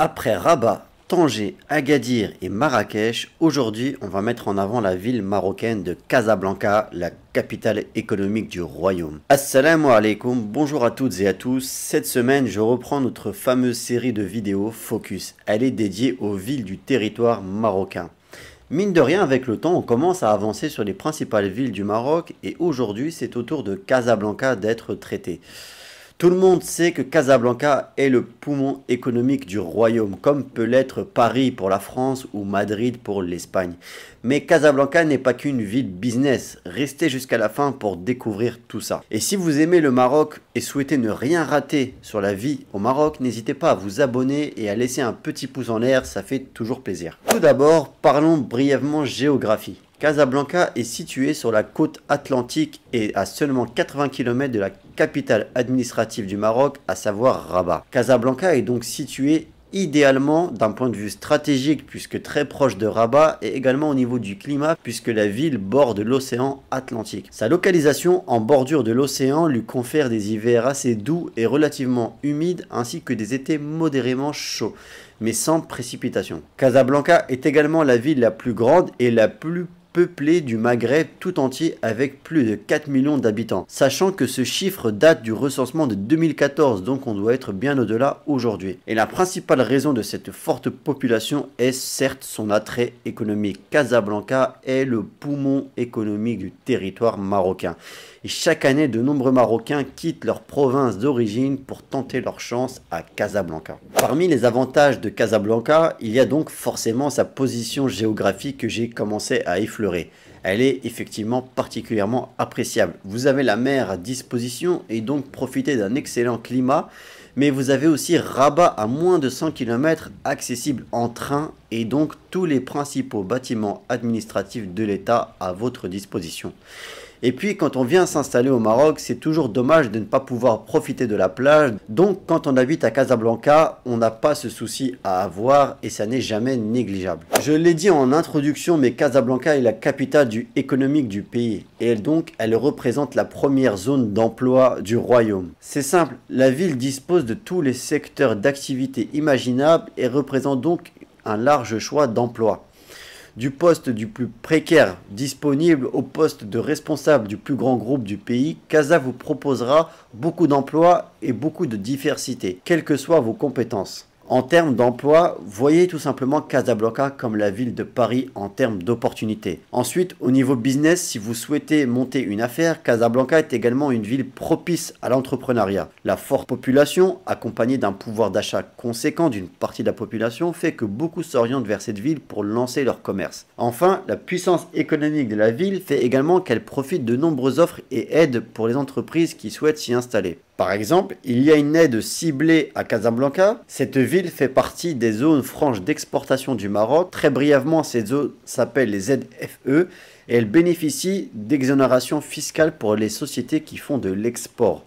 Après Rabat, Tanger, Agadir et Marrakech, aujourd'hui on va mettre en avant la ville marocaine de Casablanca, la capitale économique du royaume. Assalamu alaikum, bonjour à toutes et à tous. Cette semaine je reprends notre fameuse série de vidéos Focus. Elle est dédiée aux villes du territoire marocain. Mine de rien, avec le temps, on commence à avancer sur les principales villes du Maroc et aujourd'hui c'est au tour de Casablanca d'être traité. Tout le monde sait que Casablanca est le poumon économique du royaume, comme peut l'être Paris pour la France ou Madrid pour l'Espagne. Mais Casablanca n'est pas qu'une ville business, restez jusqu'à la fin pour découvrir tout ça. Et si vous aimez le Maroc et souhaitez ne rien rater sur la vie au Maroc, n'hésitez pas à vous abonner et à laisser un petit pouce en l'air, ça fait toujours plaisir. Tout d'abord, parlons brièvement géographie. Casablanca est située sur la côte atlantique et à seulement 80 km de la capitale administrative du Maroc, à savoir Rabat. Casablanca est donc située idéalement d'un point de vue stratégique puisque très proche de Rabat et également au niveau du climat puisque la ville borde l'océan Atlantique. Sa localisation en bordure de l'océan lui confère des hivers assez doux et relativement humides ainsi que des étés modérément chauds mais sans précipitation. Casablanca est également la ville la plus grande et la plus peuplé du Maghreb tout entier avec plus de 4 millions d'habitants. Sachant que ce chiffre date du recensement de 2014, donc on doit être bien au-delà aujourd'hui. Et la principale raison de cette forte population est certes son attrait économique. Casablanca est le poumon économique du territoire marocain. Et chaque année, de nombreux Marocains quittent leur province d'origine pour tenter leur chance à Casablanca. Parmi les avantages de Casablanca, il y a donc forcément sa position géographique que j'ai commencé à effleurer. Elle est effectivement particulièrement appréciable. Vous avez la mer à disposition et donc profitez d'un excellent climat mais vous avez aussi Rabat à moins de 100 km accessible en train et donc tous les principaux bâtiments administratifs de l'État à votre disposition. Et puis quand on vient s'installer au Maroc, c'est toujours dommage de ne pas pouvoir profiter de la plage. Donc quand on habite à Casablanca, on n'a pas ce souci à avoir et ça n'est jamais négligeable. Je l'ai dit en introduction, mais Casablanca est la capitale économique du pays et elle, donc elle représente la première zone d'emploi du royaume. C'est simple, la ville dispose de tous les secteurs d'activité imaginables et représente donc un large choix d'emplois du poste du plus précaire disponible au poste de responsable du plus grand groupe du pays, Casa vous proposera beaucoup d'emplois et beaucoup de diversité, quelles que soient vos compétences. En termes d'emploi, voyez tout simplement Casablanca comme la ville de Paris en termes d'opportunités. Ensuite, au niveau business, si vous souhaitez monter une affaire, Casablanca est également une ville propice à l'entrepreneuriat. La forte population, accompagnée d'un pouvoir d'achat conséquent d'une partie de la population, fait que beaucoup s'orientent vers cette ville pour lancer leur commerce. Enfin, la puissance économique de la ville fait également qu'elle profite de nombreuses offres et aides pour les entreprises qui souhaitent s'y installer. Par exemple, il y a une aide ciblée à Casablanca. Cette ville fait partie des zones franches d'exportation du Maroc. Très brièvement, ces zones s'appellent les ZFE et elles bénéficient d'exonérations fiscales pour les sociétés qui font de l'export.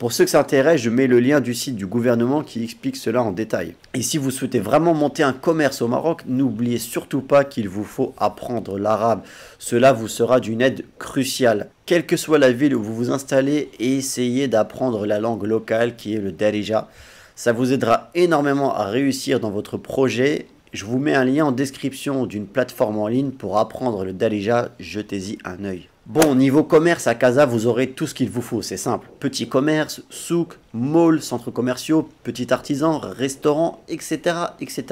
Pour ceux que ça intéresse, je mets le lien du site du gouvernement qui explique cela en détail. Et si vous souhaitez vraiment monter un commerce au Maroc, n'oubliez surtout pas qu'il vous faut apprendre l'arabe. Cela vous sera d'une aide cruciale. Quelle que soit la ville où vous vous installez, essayez d'apprendre la langue locale qui est le Darija. Ça vous aidera énormément à réussir dans votre projet je vous mets un lien en description d'une plateforme en ligne pour apprendre le Darija. jetez-y un œil. Bon, niveau commerce, à Casa, vous aurez tout ce qu'il vous faut, c'est simple. Petit commerce, souk, mall, centres commerciaux, petits artisans, restaurants, etc., etc.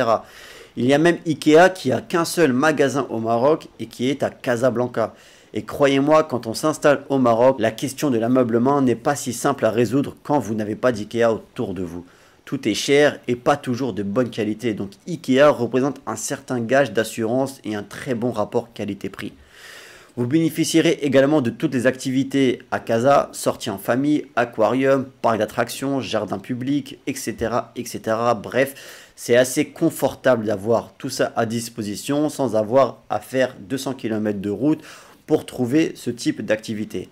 Il y a même Ikea qui a qu'un seul magasin au Maroc et qui est à Casablanca. Et croyez-moi, quand on s'installe au Maroc, la question de l'ameublement n'est pas si simple à résoudre quand vous n'avez pas d'Ikea autour de vous. Tout est cher et pas toujours de bonne qualité, donc Ikea représente un certain gage d'assurance et un très bon rapport qualité-prix. Vous bénéficierez également de toutes les activités à casa, sorties en famille, aquarium, parc d'attractions, jardin public, etc. etc. Bref, c'est assez confortable d'avoir tout ça à disposition sans avoir à faire 200 km de route pour trouver ce type d'activité.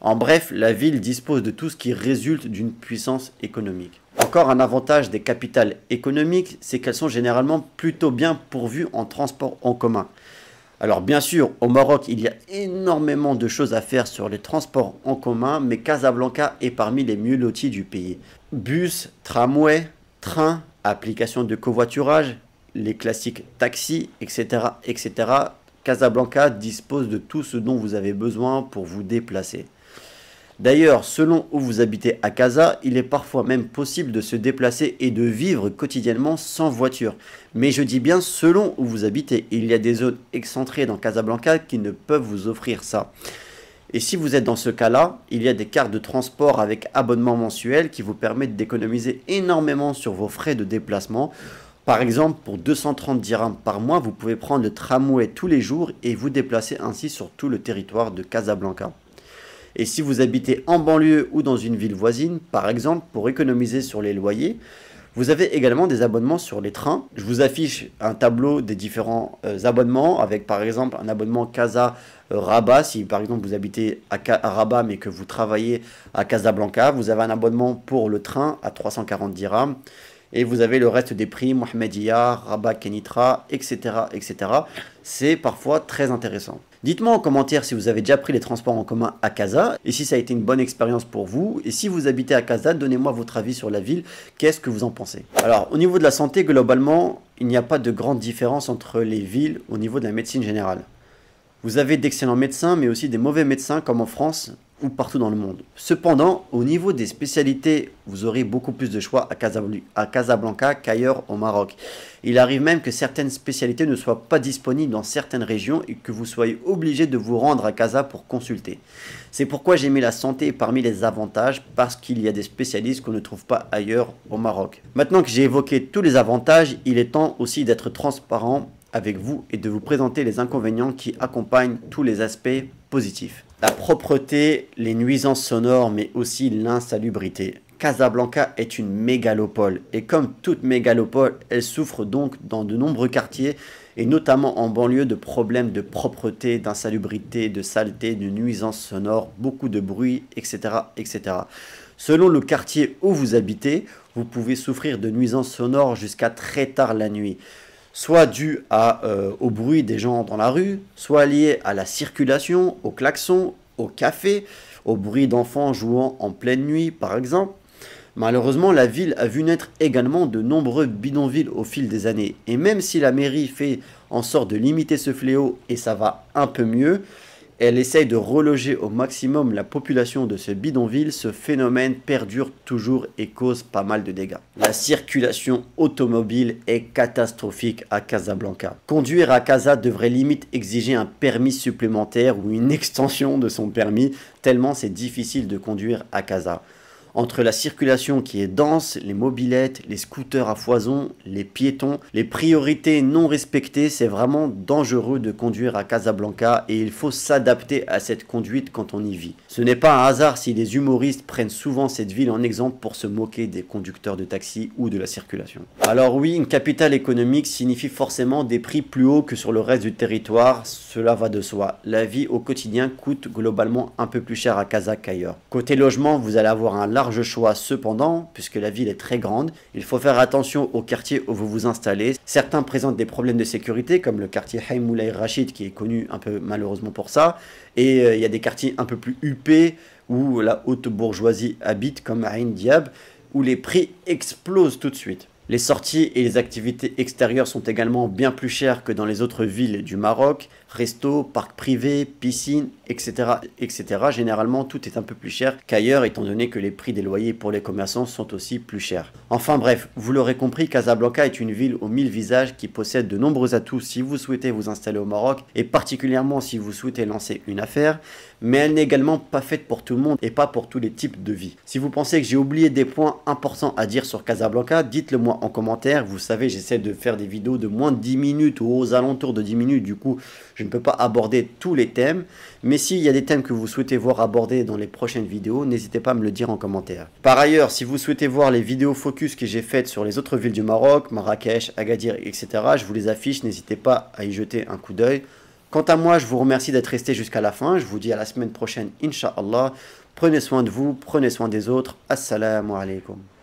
En bref, la ville dispose de tout ce qui résulte d'une puissance économique. Encore un avantage des capitales économiques, c'est qu'elles sont généralement plutôt bien pourvues en transport en commun. Alors bien sûr, au Maroc, il y a énormément de choses à faire sur les transports en commun, mais Casablanca est parmi les mieux lotis du pays. Bus, tramway, train, applications de covoiturage, les classiques taxis, etc., etc. Casablanca dispose de tout ce dont vous avez besoin pour vous déplacer. D'ailleurs, selon où vous habitez à Casa, il est parfois même possible de se déplacer et de vivre quotidiennement sans voiture. Mais je dis bien selon où vous habitez, il y a des zones excentrées dans Casablanca qui ne peuvent vous offrir ça. Et si vous êtes dans ce cas-là, il y a des cartes de transport avec abonnement mensuel qui vous permettent d'économiser énormément sur vos frais de déplacement. Par exemple, pour 230 dirhams par mois, vous pouvez prendre le tramway tous les jours et vous déplacer ainsi sur tout le territoire de Casablanca. Et si vous habitez en banlieue ou dans une ville voisine, par exemple, pour économiser sur les loyers, vous avez également des abonnements sur les trains. Je vous affiche un tableau des différents euh, abonnements avec par exemple un abonnement Casa euh, Rabat. Si par exemple vous habitez à, Rabat mais que vous travaillez à Casablanca, vous avez un abonnement pour le train à 340 dirhams. Et vous avez le reste des prix, Mohamedia, Rabat, Kenitra, etc. etc. C'est parfois très intéressant. Dites-moi en commentaire si vous avez déjà pris les transports en commun à Casa et si ça a été une bonne expérience pour vous. Et si vous habitez à Casa, donnez-moi votre avis sur la ville. Qu'est-ce que vous en pensez Alors, au niveau de la santé, globalement, il n'y a pas de grande différence entre les villes au niveau de la médecine générale. Vous avez d'excellents médecins, mais aussi des mauvais médecins, comme en France, ou partout dans le monde. Cependant, au niveau des spécialités, vous aurez beaucoup plus de choix à Casablanca qu'ailleurs au Maroc. Il arrive même que certaines spécialités ne soient pas disponibles dans certaines régions et que vous soyez obligé de vous rendre à Casa pour consulter. C'est pourquoi j'ai mis la santé parmi les avantages parce qu'il y a des spécialistes qu'on ne trouve pas ailleurs au Maroc. Maintenant que j'ai évoqué tous les avantages, il est temps aussi d'être transparent avec vous et de vous présenter les inconvénients qui accompagnent tous les aspects positifs. La propreté, les nuisances sonores, mais aussi l'insalubrité. Casablanca est une mégalopole et comme toute mégalopole, elle souffre donc dans de nombreux quartiers et notamment en banlieue de problèmes de propreté, d'insalubrité, de saleté, de nuisances sonores, beaucoup de bruit, etc., etc. Selon le quartier où vous habitez, vous pouvez souffrir de nuisances sonores jusqu'à très tard la nuit soit dû euh, au bruit des gens dans la rue, soit lié à la circulation, au klaxon, au café, au bruit d'enfants jouant en pleine nuit par exemple. Malheureusement, la ville a vu naître également de nombreux bidonvilles au fil des années. Et même si la mairie fait en sorte de limiter ce fléau et ça va un peu mieux, elle essaye de reloger au maximum la population de ce bidonville, ce phénomène perdure toujours et cause pas mal de dégâts. La circulation automobile est catastrophique à Casablanca. Conduire à Casa devrait limite exiger un permis supplémentaire ou une extension de son permis, tellement c'est difficile de conduire à Casa entre la circulation qui est dense, les mobilettes, les scooters à foison, les piétons, les priorités non respectées, c'est vraiment dangereux de conduire à Casablanca et il faut s'adapter à cette conduite quand on y vit. Ce n'est pas un hasard si les humoristes prennent souvent cette ville en exemple pour se moquer des conducteurs de taxi ou de la circulation. Alors oui, une capitale économique signifie forcément des prix plus hauts que sur le reste du territoire, cela va de soi. La vie au quotidien coûte globalement un peu plus cher à Casa qu'ailleurs. Côté logement, vous allez avoir un large choix cependant, puisque la ville est très grande. Il faut faire attention au quartier où vous vous installez. Certains présentent des problèmes de sécurité, comme le quartier Haïmoulay Rachid, qui est connu un peu malheureusement pour ça. Et euh, il y a des quartiers un peu plus huppés, où la haute bourgeoisie habite, comme à Diab, où les prix explosent tout de suite. Les sorties et les activités extérieures sont également bien plus chères que dans les autres villes du Maroc. Restos, parcs privés, piscines, etc., etc. Généralement, tout est un peu plus cher qu'ailleurs, étant donné que les prix des loyers pour les commerçants sont aussi plus chers. Enfin bref, vous l'aurez compris, Casablanca est une ville aux mille visages qui possède de nombreux atouts si vous souhaitez vous installer au Maroc, et particulièrement si vous souhaitez lancer une affaire, mais elle n'est également pas faite pour tout le monde et pas pour tous les types de vie. Si vous pensez que j'ai oublié des points importants à dire sur Casablanca, dites-le moi en commentaire. Vous savez, j'essaie de faire des vidéos de moins de 10 minutes ou aux alentours de 10 minutes. Du coup, je ne peux pas aborder tous les thèmes. Mais s'il y a des thèmes que vous souhaitez voir abordés dans les prochaines vidéos, n'hésitez pas à me le dire en commentaire. Par ailleurs, si vous souhaitez voir les vidéos focus que j'ai faites sur les autres villes du Maroc, Marrakech, Agadir, etc., je vous les affiche. N'hésitez pas à y jeter un coup d'œil. Quant à moi, je vous remercie d'être resté jusqu'à la fin. Je vous dis à la semaine prochaine, Inch'Allah. Prenez soin de vous, prenez soin des autres. Assalamu alaikum.